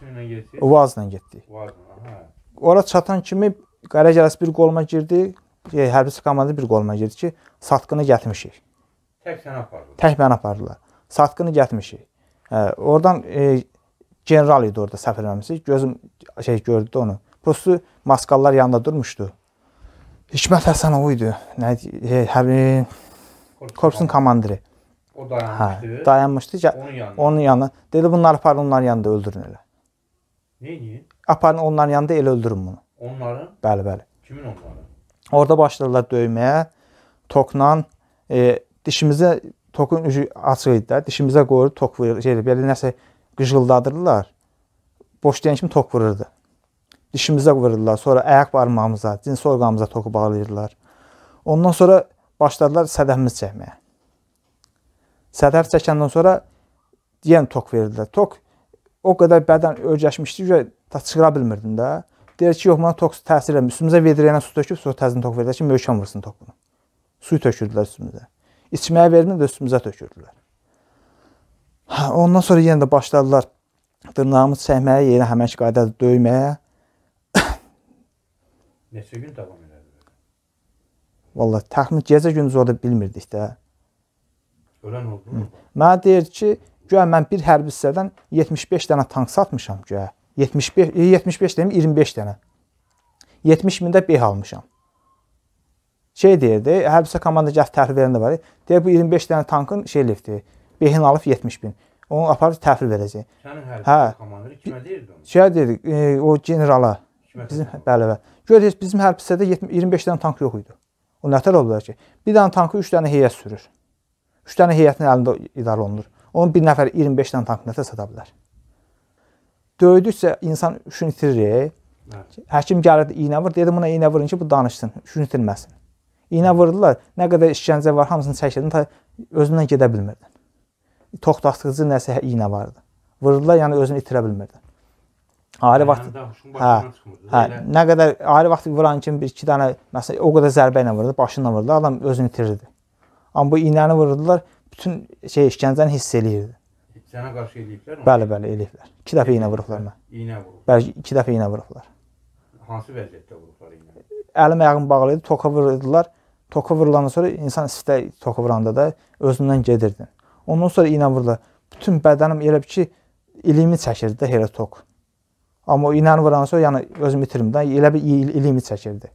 Kimlə getdik? Vazla getdik. Vazla, hə. Ora çatan kimi Qaragəras bir qoluma girdi. Hərbiçi komanda bir qoluma girdi ki, satqını gətirmişik. Tək səni apardılar. Tək məni apardılar. Satqını gətirmişik. Hə, oradan e, general idi orada səfərləmisi. Gözüm şey gördü onu. Prostu maskallar yanında durmuşdu. Hikmət Həsənov idi. Nə e, hərbi korpusun komandiri. O hə, dayanmışdı. Hə, dayanmışdı. Onun yanına. Onun yanına. Dedi bunlar aparın, onların yanında öldürün elə. Neyin? Aparın onların yanında elə öldürün bunu. Onların? Bəli, bəli. Kimin onları? Orada başladılar döyməyə. Tokla e, dişimizə tokun ucu açıq idi də. Dişimizə qoyur, tok vurur. Şey, belə nəsə qıcıldadırdılar. Boş deyən kimi tok vururdu. Dişimizə vururdular. Sonra ayaq barmağımıza, cins orqanımıza toku bağlayırdılar. Ondan sonra başladılar sədəfimiz çəkməyə. Sədəf çəkəndən sonra yenə tok verdilər. Tok o qədər bədən ölcəşmişdi ki, da çıxıra bilmirdin də. Deyir ki, yox, buna toks təsir eləmir. Üstümüzə vedrəyənə su töküb, sonra təzini tok verdilər ki, möhkəm vursun tokunu. Suyu tökürdülər üstümüzə. İçməyə vermir də üstümüzə tökürdülər. Hə, ondan sonra yenə də başladılar dırnağımı çəkməyə, yenə həmən ki, qaydada döyməyə. Neçə gün davam elədi? Vallahi təxmin gecə gündüz orada bilmirdik də. Ölən oldu. Mənə deyir ki, Güya mən bir hərbi hissədən 75 dənə tank satmışam güya. 75 75 e, demir 25 dənə. 70 mində beh almışam. Şey deyirdi, hərbisə komanda gəl təhvil verəndə var. Deyir bu 25 dənə tankın şey elifdi. Behin alıb 70 min. Onu aparıb təhvil verəcək. Sənin hərbi hə, komandiri kimə deyirdi onu? Şey dedi, e, o generala. Kimə bizim bəli, bəli. Görürsüz bizim hərbi hissədə 25 dənə tank yox idi. O nətər ola bilər ki? Bir dənə tankı 3 dənə heyət sürür. 3 dənə heyətin əlində idarə olunur. Onun bir nəfər 25 dənə tank nəsə sata bilər. Döydükcə insan üçün itirir. Hə. Həkim gəlirdi, iynə vur, dedim buna iynə vurun ki, bu danışsın, üçün itirməsin. İynə vurdular, nə qədər işgəncə var, hamısını çəkdin, ta özündən gedə bilmirdin. Toxtatdığıcı nəsə iynə vardı. Vurdular, yəni özünü itirə bilmirdin. Ayrı yəni vaxt hə. hə, hə, nə qədər ayrı vaxt vuran kimi bir iki dənə məsəl o qədər zərbə ilə vurdu, başınla vurdu, adam özünü itirirdi. Amma bu iynəni vurdular, bütün şey işgəncəni hiss eləyirdi. Sənə qarşı eləyiblər? Bəli, bəli, eləyiblər. 2 dəfə iynə vurublar mən. İynə vurub. Bəli, 2 dəfə iynə vurublar. Hansı vəziyyətdə vurublar iynə? Əlim ayağım bağlı idi, toka vurdular. Toka vurulandan sonra insan istə toka vuranda da özündən gedirdin. Ondan sonra iynə vurdular. Bütün bədənim elə bil ki, iliyimi çəkirdi də elə tok. Amma o iynəni vurandan sonra yəni özüm itirimdən elə bil iliyimi çəkirdi.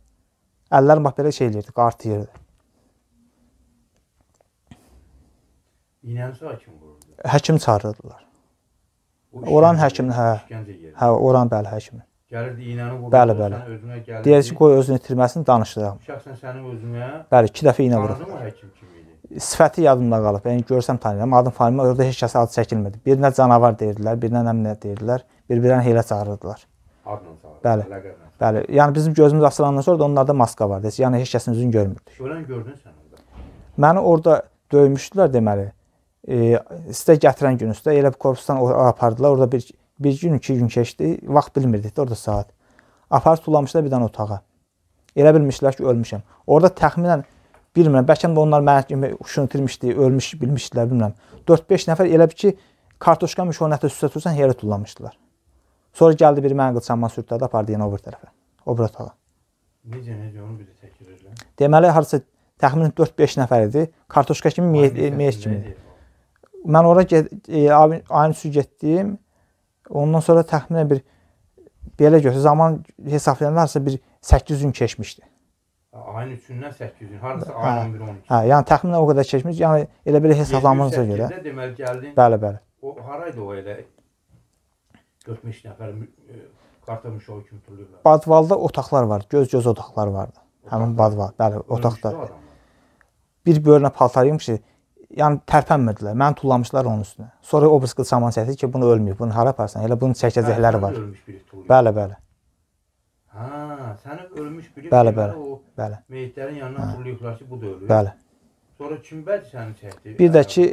Əllərim bax belə şey eləyirdi, qartıyırdı. İynənizi hakim vurdu. Həkim çağırırdılar. Oran həkimin, hə. Hə, oran bəli həkimin. Gəlirdi iynəni vurdu. Bəli, bəli. Özünə gəlirdi. Deyir ki, qoy özünü itirməsini danışdıraq. Şəxsən sənin özünə? Bəli, 2 dəfə iynə vurdu. Tanıdın mı həkim kimi idi? Sifəti yadımda qalıb. Yəni görsəm tanıyıram. Adım Fahimə orada heç kəsə ad çəkilmədi. Birinə canavar deyirdilər, birinə nəmnə deyirdilər, bir-birinə heylə çağırırdılar. Adla çağırırdılar. Bəli. Ləqəblə. Bəli. Yəni bizim gözümüz açılandan sonra da onlarda maska vardı. Yəni heç kəsin üzünü görmürdük. Görən gördün sən orada. Məni orada döymüşdülər deməli e, sizə gətirən gün üstə elə bir korpusdan ora apardılar. Orda bir bir gün, iki gün keçdi. Vaxt bilmirdik də orada saat. Aparıb tullamışlar bir dənə otağa. Elə bilmişdilər ki, ölmüşəm. Orda təxminən bilmirəm, bəlkə də onlar mənə kimi uşuntirmişdi, ölmüş bilmişdilər, bilmirəm. 4-5 nəfər elə bir ki, kartoşka müşonətə üstə tutsan yerə tullamışdılar. Sonra gəldi biri mənim qılçamdan sürtdədi, apardı yenə o bir tərəfə. O bir otağa. Necə necə onu bir də təkrar elə. Deməli, harca təxminən 4-5 nəfər idi. Kartoşka kimi meyit, meyit kimi. Idi mən ora get, e, ayın üstü getdim. Ondan sonra təxminən bir belə götür zaman hesablayanda harasa bir 8 gün keçmişdi. Ayın 3-dən 8 gün, harasa ayın 11 12. Hə, yəni təxminən o qədər keçmiş. Yəni elə belə hesablamanıza görə. Deməli gəldin. Bəli, bəli. O haraydı o elə? 43 nəfər karta e, müşavi kimi tutulurlar. Badvalda otaqlar var, göz-göz otaqlar vardı. Otaqlar. Həmin badval, bəli, otaqda. Bir bölünə paltar yemişdi yəni tərpənmədilər. Məni tullamışlar onun üstünə. Sonra o birisi saman çəkdi ki, bunu ölməyib, bunu hara aparsan? Elə bunun çəkəcəkləri var. Bəli, bəli. Hə, səni ölmüş biri. Bəli, bəli. Bəli. Meyitlərin yanına tullayıblar ki, bu da ölür. Bəli. Sonra kimbədir səni çəkdi? Bir də ki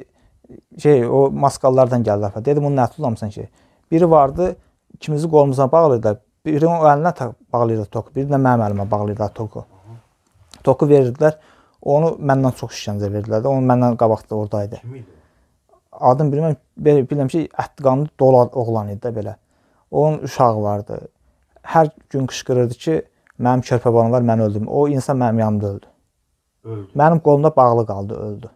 şey o maskallardan gəldilər. Dedim bunu nə tullamısan ki? Biri vardı, ikimizi qolumuzdan bağlayırdılar. Birini o əlinə bağlayırdı toku, birini də mənim əlimə bağlayırdılar toku. Toku verirdilər. Onu məndən çox işgəncə verdilər də. Onu məndən qabaq da ordaydı. Adını bilmirəm. Bilirəm ki, ətqanlı dolar oğlan idi də belə. Onun uşağı vardı. Hər gün qışqırırdı ki, mənim körpə balam var, mən öldüm. O insan mənim yanımda öldü. Öldü. Mənim qolumda bağlı qaldı, öldü.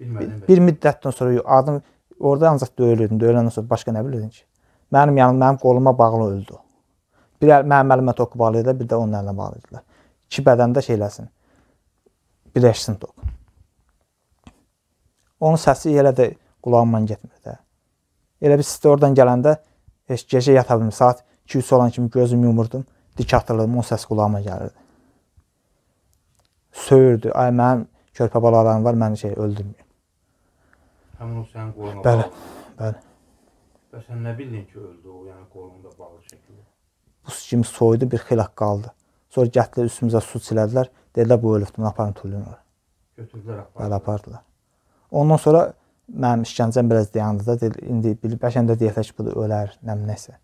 Bilmədim. Bir, bir müddətdən sonra adım orada ancaq döyülürdüm. Döyüləndən sonra başqa nə bilirdin ki? Mənim yanım mənim qoluma bağlı öldü. Bir mənim əlimə toxu bağlı idi, bir də onun əlinə bağlı idilər. İki bədəndə şeyləsin birləşsin toq. Onun səsi elə də qulağıma getmir də. Elə bir sistə oradan gələndə heç gecə yata bilmirəm. Saat 2-3 olan kimi gözümü yumurdum. Dik atılırdım, onun səsi qulağıma gəlirdi. Söyürdü. Ay mənim körpə balalarım var, məni şey öldürmür. Həmin o sənin qoluna. Bəli. Bəli. Bəs sən nə bildin ki, öldü o, yəni qolunda bağlı şəkildə? Buz kimi soydu, bir xilaq qaldı. Sonra gətirdi üstümüzə su çilədilər. Dedilər bu ölübdür, aparın tullun ora. Götürdülər apardılar. Bəli, apardılar. Ondan sonra mənim işgəncəm biraz dayandı da, indi bilib bəşən də deyəcək ki, bu da ölər, nə nəsə.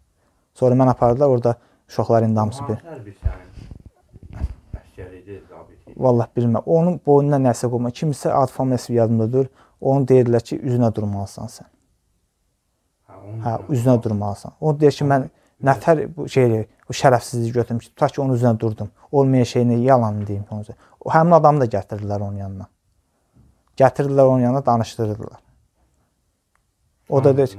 Sonra mən apardılar orada uşaqlar indi hamısı bir. Hər bir sənin əsgəridir, zabiti. Vallah bilmirəm. Onun boynuna nəsə qoyma. Kimsə ad familiyası yadımdadır. Onu deyirdilər ki, üzünə durmalısan sən. Hə, hə üzünə durmalısan. O deyir ki, mən nəfər bu şey bu şərəfsizliyi götürdüm ki, tutaq ki, onun üzünə durdum. Olmayan şeyini yalan deyim onun üzrə. O həmin adamı da gətirdilər onun yanına. Gətirdilər onun yanına danışdırdılar. O da deyir,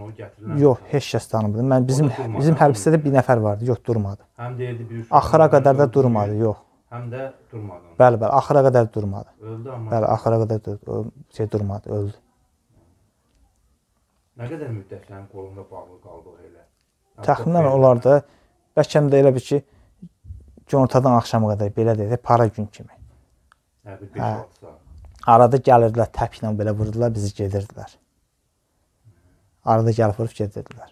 yox, heç kəs tanımırdı. Mən bizim durmadı, bizim hərbçidə bir nəfər vardı, yox durmadı. Həm deyirdi bir Axıra qədər də durmadı, yox. Həm də durmadı. Bəli, bəli, axıra qədər durmadı. Öldü amma. Bəli, axıra qədər durdu, şey durmadı, öldü. Nə qədər müddət sənin qolunda bağlı qaldı o elə? Hə, Təxminən olardı. Hə? Bəlkə həm də elə bir ki, günortadan axşama qədər belə deyək, para gün kimi. Hə, bir 5-6 hə. saat. Arada gəlirdilər təpiklə belə vurdular, bizi gedirdilər. Arada gəlib vurub gedirdilər.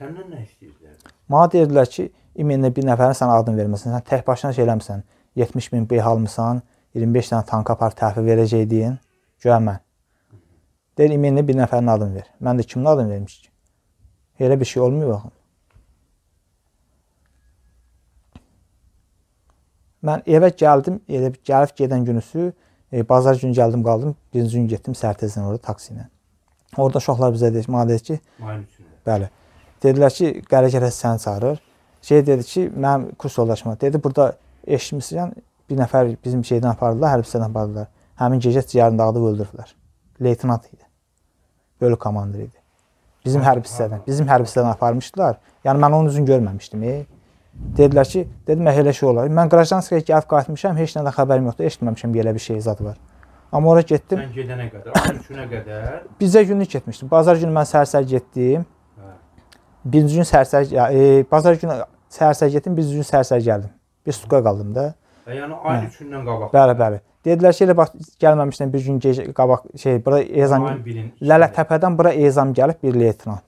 Səndən nə istəyirdilər? Mənə deyirdilər ki, imenlə bir nəfərin sən adını verməsən, sən tək başına şey eləmisən. 70 min beh almısan, 25 dənə tanka par təhvil verəcəydin. Görmən. Deyir, imenli bir nəfərin adını ver. Mən də kimin adını vermiş ki? Elə bir şey olmuyor baxın. Mən evə gəldim, elə gəlib gedən günüsü, e, bazar günü gəldim, qaldım, birinci gün getdim Sərtezdən orada taksi ilə. Orada uşaqlar bizə deyir, mənə deyir ki, bəli. Dedilər ki, qərə-qərə səni çağırır. Şey dedi ki, mənim kurs yoldaşıma dedi, burada eşitmisən, bir nəfər bizim şeydən apardılar, hərbsdən apardılar. Həmin gecə ciyərini dağıdıb öldürdülər leytenant idi. Bölük komandir idi. Bizim hərbi hissədən, bizim hərbi hissədən aparmışdılar. Yəni mən onun üzünü görməmişdim. E. Dedilər ki, dedim elə şey olar. Mən Qrajanskaya gəlib qayıtmışam, heç nədən xəbərim yoxdur, eşitməmişəm belə bir şey zad var. Amma ora getdim. Mən gedənə qədər, 13-günə qədər. Bizə günlük getmişdim. Bazar günü mən sərsər getdim. Hə. Birinci gün sərsər, e, bazar günü sərsər getdim, birinci gün sərsər gəldim. Bir sutka qaldım da. Yəni ayın 3-dən qabaq. Bəli, bəli. Dedilər ki, elə bax gəlməmişdən bir gün gecə qabaq şey bura ezam Lələtəpədən bura ezam gəlib bir leytenant.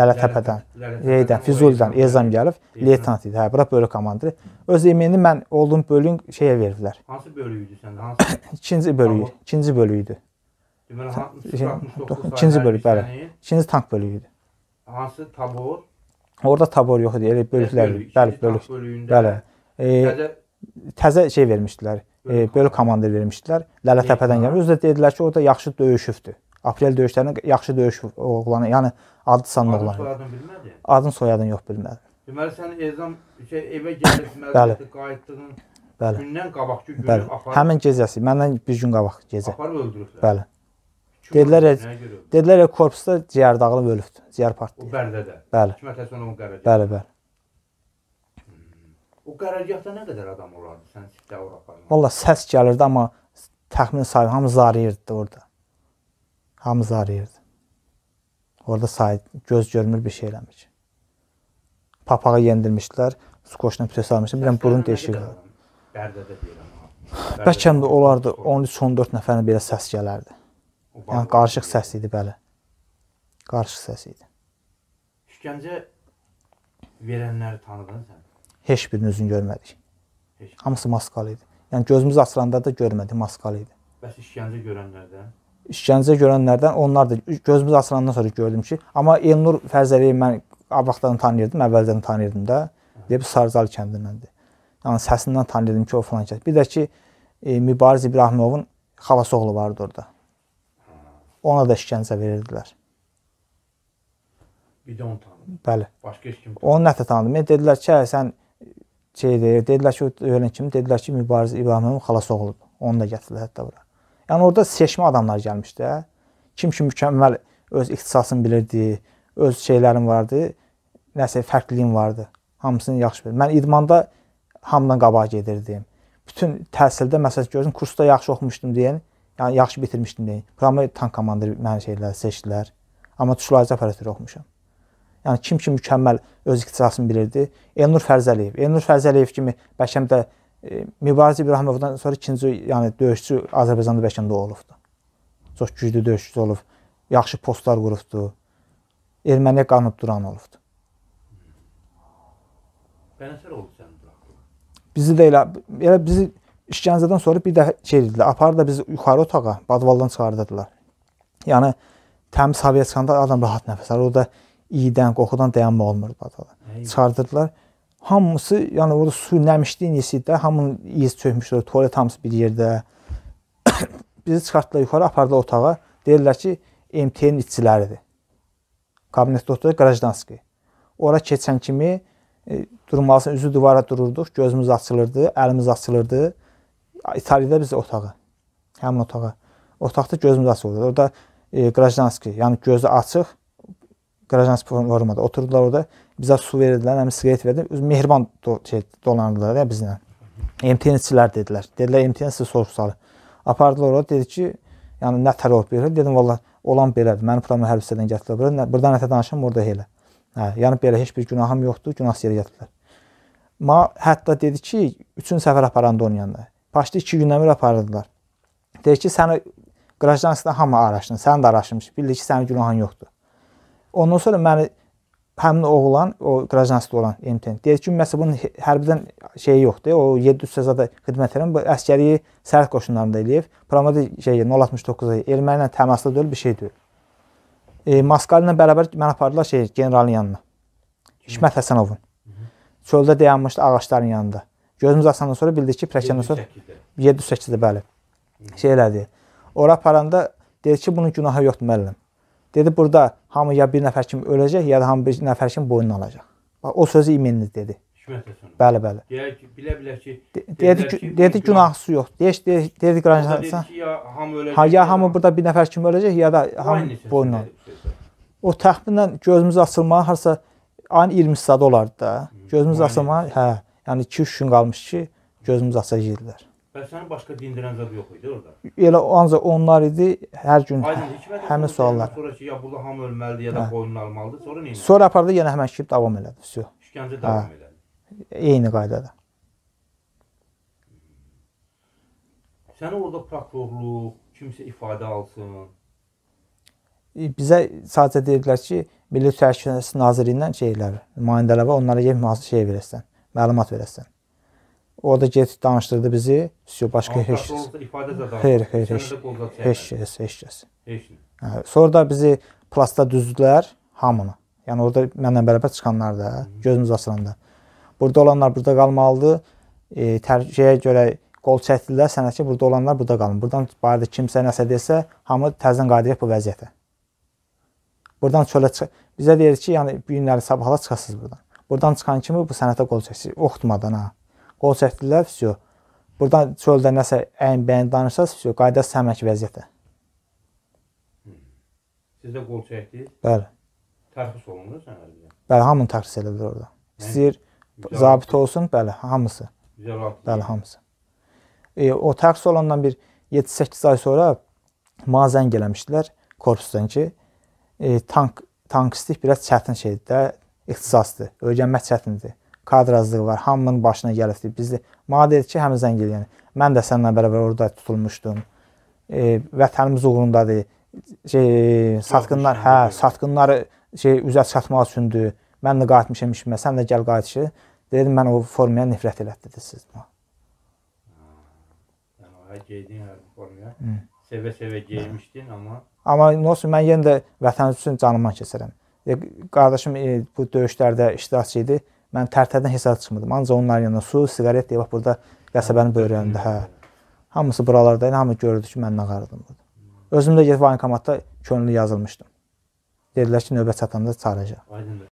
Lələtəpədən, Reydən, Füzulidən ezam gəlib leytenant idi. Hə, bura bölük komandir. Öz emini mən olduğum bölüyün şeyə verdilər. Hansı bölük idi səndə? Hansı? ikinci bölük. İkinci bölük idi. Deməli 69 ikinci bölük, bəli. İkinci tank bölüyü idi. Hansı tabor? Orda tabor yox idi, elə bölüklər, bəli, bölük. Bəli. Eee təzə şey vermişdilər. E, böyük komandir vermişdilər. Lələtəpədən gəlmiş. Özü də dedilər ki, o da yaxşı döyüşübdür. Aprel döyüşlərində yaxşı döyüş oğlanı, yəni adı sanlı oğlan. Soyadını bilmədi? Adın, soyadın yox bilmədi. Deməli sən ezam şey evə gəlməzdin, qayıtdığın Bəli. Gündən qabaqki günü Bəli. aparıb. Həmin gecəsi, məndən bir gün qabaq gecə. Aparıb öldürüblər. Bəli. Kim dedilər, e, dedilər, dedilər korpusda ciyər dağılıb ölübdü. Ciyər partlayıb. O Bərdədə. Bəli. Kimətəsə onu qərəcə. Bəli, bəli. O qərargahda nə qədər adam olardı sən sitə ora aparmaq? Valla səs gəlirdi, amma təxmin sayı hamı zarıyırdı orada. Hamı zarıyırdı. Orada sayı göz görmür bir şey eləmir. Papağı yendirmişdilər, skoçla pres almışdım, bilən burun deşiyi var. Bərdədə deyirəm. Bəlkə də olardı 13-14 nəfərin belə səs gələrdi. Yəni qarışıq səs idi, bəli. Qarışıq səs idi. İşgəncə verənləri tanıdın sən? heç birinin üzünü görmədik. Heç. Hamısı maskalı idi. Yəni gözümüz açılanda da görmədi, maskalı idi. Bəs işgəncə görənlərdən? İşgəncə görənlərdən onlar da gözümüz açılandan sonra gördüm ki, amma Elnur Fərzəliyi mən abaqdan tanıyırdım, əvvəldən tanıyırdım da. Hə. Deyib Sarcal kəndindəndir. Yəni səsindən tanıyırdım ki, o falan kəs. Bir də ki, e, Mübariz İbrahimovun xalası oğlu vardı orada. Hə. Ona da işgəncə verirdilər. Bir də onu tanıdım. Bəli. Başqa heç kim. Onu nə tanıdım? E, dedilər ki, hə, sən şeydir, dedilər ki, öyrən kimi dedilər ki, Mübariz İbrahimovun xalası oğludur. Onu da gətirdilər hətta bura. Yəni orada seçmə adamlar gəlmişdi. Hə? Kim ki mükəmməl öz ixtisasını bilirdi, öz şeylərin vardı, nəsə fərqliliyin vardı. Hamısını yaxşı bilir. Mən idmanda hamdan qabaq gedirdim. Bütün təhsildə məsələn görün kursda yaxşı oxumuşdum deyən, yəni yaxşı bitirmişdim deyən. Promo tank komandiri mənim şeyləri seçdilər. Amma tuşlayıcı aparatı oxumuşam. Yəni kim ki mükəmməl öz ixtisasını bilirdi. Elnur Fərzəliyev. Elnur Fərzəliyev kimi Bəşəmdə e, Mübariz İbrahimovdan sonra ikinci, yəni döyüşçü Azərbaycanda Bəşəmdə olubdu. Çox güclü döyüşçü olub, yaxşı postlar qurubdu. Erməniyə qanıb duran olubdu. Bənəsər oldu sənin Bizi də elə, elə bizi işgəncədən sonra bir dəfə şey dedilər, apar da bizi yuxarı otağa, badvaldan çıxardılar. Yəni təmiz havaya çıxanda adam rahat nəfəs alır. Orda iyidən, qoxudan dayanma olmur batada. Çıxardırdılar. Hamısı, yəni orada su nəmişdi, nesiddə, hamının iz çökmüşdür, tualet hamısı bir yerdə. Bizi çıxartdılar yuxarı, apardılar otağa. Deyirlər ki, MTN işçiləridir. Kabinet doktoru Qrajdanski. Ora keçən kimi e, durmalısın, üzü duvara dururduq, gözümüz açılırdı, əlimiz açılırdı. İtaliyada biz otağa, həmin otağa. Otaqda gözümüz açılırdı. Orada e, Qrajdanski, yəni gözü açıq, Qarajansk platformada oturdular orada. Bizə su verdilər, həmin siqaret verdilər. Öz mehriban do şey, dolandılar ya bizlə. MTN-çilər dedilər. Dedilər MTN sizə sorğu-sualı. Apardılar ora, dedi ki, yəni nə tərəf verir? Dedim valla olan belədir. Məni plan mühəbisədən gətirdilər bura. Nə, burada nətə danışım, orada elə. Hə, yəni belə heç bir günahım yoxdur, günahsız yerə gətirdilər. Ma hətta dedi ki, 3-cü səfər aparanda oynayanda. Başda 2 gündən bir aparırdılar. Deyir ki, səni qrajdanskdan hamı araşdırır, sən də araşdırmış. Bildi ki, sənin günahın yoxdur. Ondan sonra məni həmin oğlan, o qrajanstlı olan MTN deyir ki, məsələn bunun hə-, hərbidən şeyi yoxdur. O 700 səzada xidmət edən bu əskəriyi sərhəd qoşunlarında eləyib. Promoda şey 069-a yəni erməni ilə təmasda deyil, bir şey deyil. E, Maskal ilə bərabər mən apardılar şey generalın yanına. Hikmət Həsənovun. Çöldə dayanmışdı ağacların yanında. Gözümüz açandan sonra bildik ki, Prəkəndən sonra 708-də bəli. Şey elədi. Ora aparanda dedi ki, bunun günahı yoxdur müəllim. Dedi burada hamı ya bir nəfər kimi öləcək, ya da hamı bir nəfər kimi boynuna alacaq. Bax o sözü İmenli dedi. Bəli, bəli. Deyək ki, bilə-bilə ki, dedi ki, dedi günahsız yoxdur. Deyək, dedi qranjansa. Ya hamı öləcək. Ha, ya hamı burada bir nəfər kimi öləcək, ya da hamı boynuna. O təxminən gözümüz açılmağa harsa ayın 20 saat olardı da. Gözümüz açılmağa, hə, yəni 2-3 gün qalmış ki, gözümüz açacaqdılar. Bəs sənin başqa dindirən zad yox idi orada? Elə ancaq onlar idi hər gün Aydın, hə, həmin suallar. Sonra ki, ya burada hamı ölməlidir, ya da hə. boynunu almalıdır. Sonra nə? Sonra apardı yenə həmin şikib davam elədi. Vəsio. İşgəncə davam hə. elədi. Eyni qaydada. Səni orada prokurorluq, kimsə ifadə alsın. E, bizə sadəcə deyirdilər ki, Milli Təhlükəsizlik Nazirliyindən şeylər, nümayəndələrə onlara gəlib mühasirə şey verəsən, məlumat verəsən. O da get danışdırdı bizi. Syo başqa heç kəs. Xeyr, xeyr, heç. Heç kəs, heç kəs. Hə, sonra da bizi plasta düzdülər hamını. Yəni orada mənlə bərabər çıxanlar da gözümüz açılanda. Burada olanlar burada qalmalıdır. E, tərciyə görə qol çəkdilər sənə ki, burada olanlar burada qalın. Burdan barədə kimsə nəsə desə, hamı təzədən qayıdacaq bu vəziyyətə. Burdan çölə çıx. Bizə deyir ki, yəni bu günləri sabahala çıxasınız burdan. Burdan çıxan kimi bu sənətə qol çəksiniz. Oxutmadan ha. Qol çəkdilər, vəsio. Burdan çöldə nəsə əyin-bəyin danışsaz, vəsio, qaydası həmək vəziyyətə. Hmm. Siz də qol çəkdiniz? Bəli. Tərxis olundu sənədinizə? Bəli, hamını tərxis edirlər orada. İstəyir zabit olsun, bəli, hamısı. Bəli, hamısı. E, o tərxis olandan bir 7-8 ay sonra mənə zəng eləmişdilər korpusdan ki, e, tank tankisti biraz çətin şeydir də, ixtisasdır. Öyrənmək çətindir kadr azlığı var. Hamının başına gəlibdir. Biz də maddə ki, həm zəng eləyən. Mən də səninlə bərabər orada tutulmuşdum. E, vətənimiz uğrundadır. Şey, satqınlar, hə, satqınları şey üzə çatmaq üçündür. Mən də qayıtmışam işimə. Sən də gəl qayıt işə. Dedim mən o formaya nifrət elətdirdi siz buna. Yəni geydin hərbi formaya. Sevə-sevə geymişdin amma Amma nə olsun mən yenə də vətən üçün canımdan keçirəm. E, qardaşım e, bu döyüşlərdə iştirakçı idi. Mən tərtərdən heç zad çıxmadım. Ancaq onların yanında su, siqaret deyə bax burada qəsəbənin hə, böyrəyində, hə. Hə, hə. Hamısı buralarda idi, hamı gördü ki, mən nə qarıdım burada. Özüm də gedib bankomatda könüllü yazılmışdım. Dedilər ki, növbə çatanda çağıracaq. Aydındır.